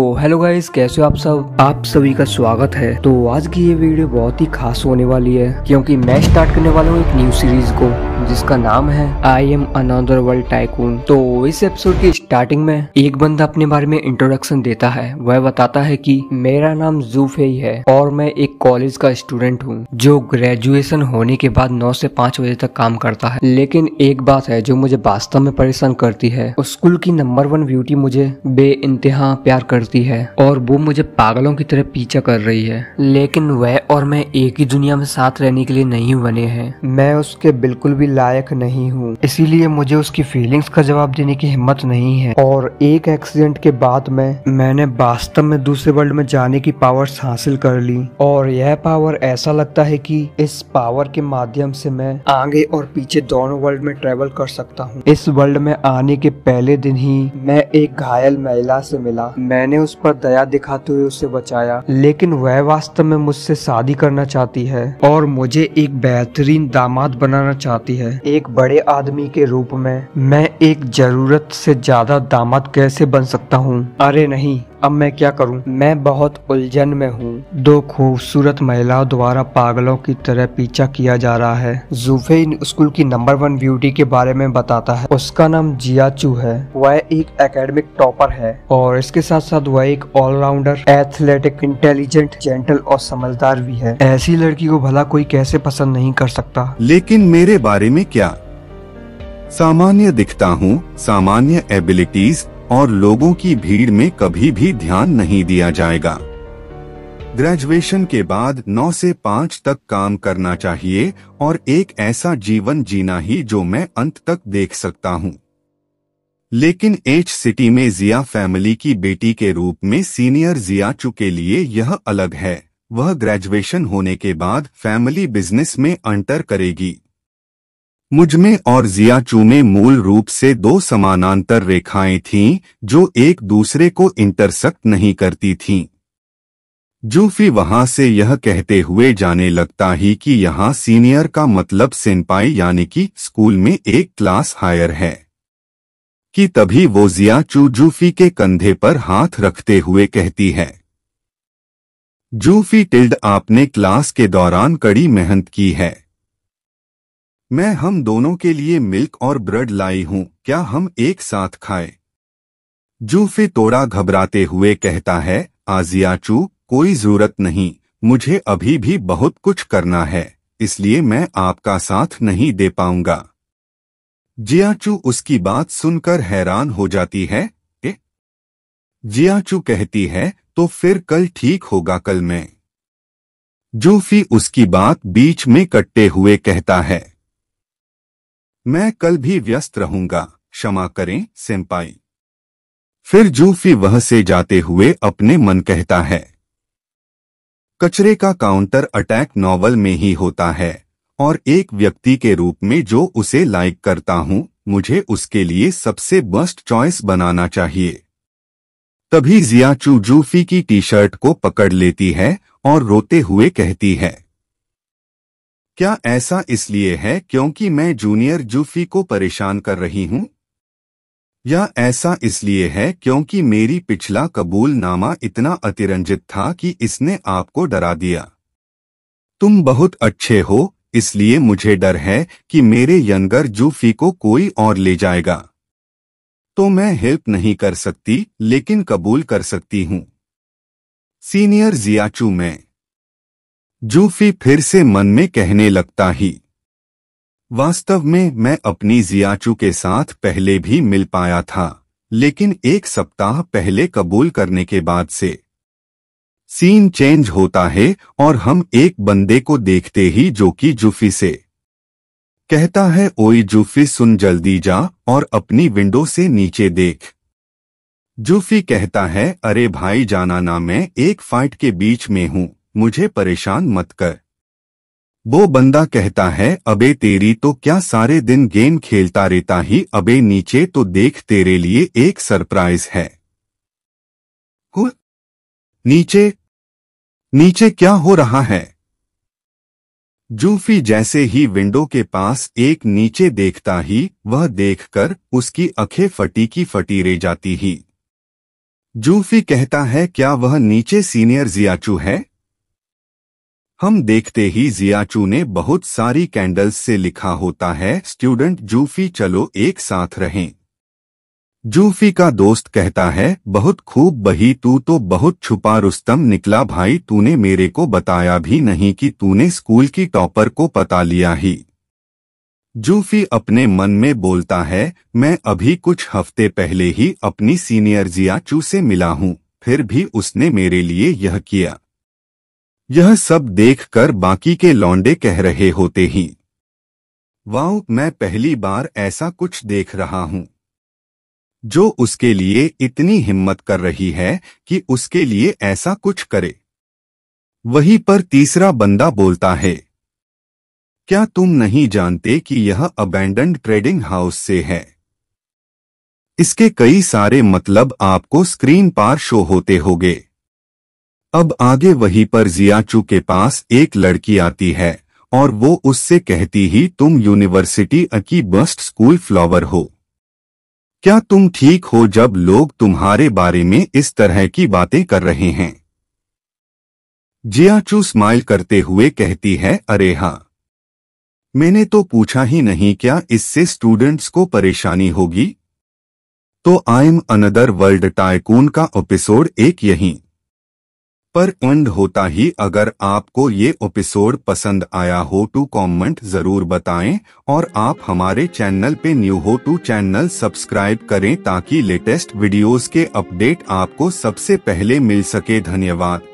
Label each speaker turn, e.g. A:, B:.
A: waktu hello guys कैसे हो आप सब आप सभी का स्वागत है तो आज की ये वीडियो बहुत ही खास होने वाली है क्योंकि मैं स्टार्ट करने वाला हूँ एक न्यू सीरीज को जिसका नाम है I am another world tycoon तो इस एपिसोड की स्टार्टिंग में एक बंदा अपने बारे में इंट्रोडक्शन देता है वह बताता है कि मेरा नाम जूफेई है और मैं एक कॉलेज का स्टूडेंट हूँ जो ग्रेजुएशन होने के बाद नौ से 5 बजे तक काम करता है लेकिन एक बात है जो मुझे वास्तव में परेशान करती है स्कूल की नंबर वन ब्यूटी मुझे बे इंतहा प्यार करती है है और वो मुझे पागलों की तरह पीछा कर रही है लेकिन वह और मैं एक ही दुनिया में साथ रहने के लिए नहीं बने हैं मैं उसके बिल्कुल भी लायक नहीं हूँ इसीलिए मुझे उसकी फीलिंग्स का जवाब देने की हिम्मत नहीं है और एक एक्सीडेंट के बाद में मैंने वास्तव में दूसरे वर्ल्ड में जाने की पावर्स हासिल कर ली और यह पावर ऐसा लगता है कि इस पावर के माध्यम से मैं आगे और पीछे दोनों वर्ल्ड में ट्रेवल कर सकता हूँ इस वर्ल्ड में आने के पहले दिन ही मैं एक घायल महिला से मिला मैंने उस उस पर दया दिखाते हुए उसे बचाया लेकिन वह वास्तव में मुझसे शादी करना चाहती है और मुझे एक बेहतरीन दामाद बनाना चाहती है एक बड़े आदमी के रूप में मैं एक जरूरत से ज्यादा दामाद कैसे बन सकता हूँ अरे नहीं अब मैं क्या करूँ मैं बहुत उलझन में हूँ दो खूबसूरत महिलाओं द्वारा पागलों की तरह पीछा किया जा रहा है जूफे इन स्कूल की नंबर वन ब्यूटी के बारे में बताता है उसका नाम जियाचू है वह एक एकेडमिक टॉपर है और इसके साथ साथ वह एक ऑलराउंडर एथलेटिक इंटेलिजेंट जेंटल और समझदार भी है ऐसी लड़की को भला कोई कैसे पसंद नहीं कर सकता
B: लेकिन मेरे बारे में क्या सामान्य दिखता हूँ सामान्य एबिलिटीज और लोगों की भीड़ में कभी भी ध्यान नहीं दिया जाएगा ग्रेजुएशन के बाद 9 से 5 तक काम करना चाहिए और एक ऐसा जीवन जीना ही जो मैं अंत तक देख सकता हूँ लेकिन एच सिटी में जिया फैमिली की बेटी के रूप में सीनियर जिया चुके लिए यह अलग है वह ग्रेजुएशन होने के बाद फैमिली बिजनेस में अंटर करेगी मुझमें और जियाचू में मूल रूप से दो समानांतर रेखाएं थीं जो एक दूसरे को इंटरसेक्ट नहीं करती थीं। जूफी वहां से यह कहते हुए जाने लगता ही कि यहाँ सीनियर का मतलब सेनपाई यानी कि स्कूल में एक क्लास हायर है कि तभी वो जिया चू जूफी के कंधे पर हाथ रखते हुए कहती है जूफी टिल्ड आपने क्लास के दौरान कड़ी मेहनत की है मैं हम दोनों के लिए मिल्क और ब्रेड लाई हूँ क्या हम एक साथ खाएं? जूफे तोड़ा घबराते हुए कहता है आजियाचू कोई जरूरत नहीं मुझे अभी भी बहुत कुछ करना है इसलिए मैं आपका साथ नहीं दे पाऊंगा जियाचू उसकी बात सुनकर हैरान हो जाती है ए? जियाचू कहती है तो फिर कल ठीक होगा कल मैं जूफी उसकी बात बीच में कटते हुए कहता है मैं कल भी व्यस्त रहूंगा क्षमा करें सिंपाई फिर जूफी वह से जाते हुए अपने मन कहता है कचरे का काउंटर अटैक नॉवल में ही होता है और एक व्यक्ति के रूप में जो उसे लाइक करता हूं मुझे उसके लिए सबसे बेस्ट चॉइस बनाना चाहिए तभी जिया चू जूफी की टी शर्ट को पकड़ लेती है और रोते हुए कहती है क्या ऐसा इसलिए है क्योंकि मैं जूनियर जूफी को परेशान कर रही हूं या ऐसा इसलिए है क्योंकि मेरी पिछला कबूलनामा इतना अतिरंजित था कि इसने आपको डरा दिया तुम बहुत अच्छे हो इसलिए मुझे डर है कि मेरे यंगर जूफी को कोई और ले जाएगा तो मैं हेल्प नहीं कर सकती लेकिन कबूल कर सकती हूं सीनियर जियाचू में जूफी फिर से मन में कहने लगता ही वास्तव में मैं अपनी जियाचू के साथ पहले भी मिल पाया था लेकिन एक सप्ताह पहले कबूल करने के बाद से सीन चेंज होता है और हम एक बंदे को देखते ही जो कि जूफी से कहता है ओई जूफी सुन जल्दी जा और अपनी विंडो से नीचे देख जूफी कहता है अरे भाई जाना ना मैं एक फाइट के बीच में हूं मुझे परेशान मत कर वो बंदा कहता है अबे तेरी तो क्या सारे दिन गेम खेलता रहता ही अबे नीचे तो देख तेरे लिए एक सरप्राइज है हो नीचे नीचे क्या हो रहा है जूफी जैसे ही विंडो के पास एक नीचे देखता ही वह देखकर उसकी अखे फटी की फटी रह जाती ही जूफी कहता है क्या वह नीचे सीनियर जियाचू है हम देखते ही जियाचू ने बहुत सारी कैंडल्स से लिखा होता है स्टूडेंट जूफी चलो एक साथ रहें जूफी का दोस्त कहता है बहुत खूब बही तू तो बहुत छुपा रुस्तम निकला भाई तूने मेरे को बताया भी नहीं कि तूने स्कूल की टॉपर को पता लिया ही जूफी अपने मन में बोलता है मैं अभी कुछ हफ्ते पहले ही अपनी सीनियर जियाचू से मिला हूँ फिर भी उसने मेरे लिए यह किया यह सब देखकर बाकी के लौंडे कह रहे होते ही वाओ मैं पहली बार ऐसा कुछ देख रहा हूं जो उसके लिए इतनी हिम्मत कर रही है कि उसके लिए ऐसा कुछ करे वहीं पर तीसरा बंदा बोलता है क्या तुम नहीं जानते कि यह अबैंडन ट्रेडिंग हाउस से है इसके कई सारे मतलब आपको स्क्रीन पार शो होते होंगे। अब आगे वहीं पर जियाचू के पास एक लड़की आती है और वो उससे कहती ही तुम यूनिवर्सिटी अकी बस्ट स्कूल फ्लावर हो क्या तुम ठीक हो जब लोग तुम्हारे बारे में इस तरह की बातें कर रहे हैं जियाचू स्माइल करते हुए कहती है अरे हाँ मैंने तो पूछा ही नहीं क्या इससे स्टूडेंट्स को परेशानी होगी तो I am another world tycoon का एपिसोड एक यहीं पर एंड होता ही अगर आपको ये एपिसोड पसंद आया हो तो कमेंट जरूर बताएं और आप हमारे चैनल पे न्यू हो टू चैनल सब्सक्राइब करें ताकि लेटेस्ट वीडियोस के अपडेट आपको सबसे पहले मिल सके धन्यवाद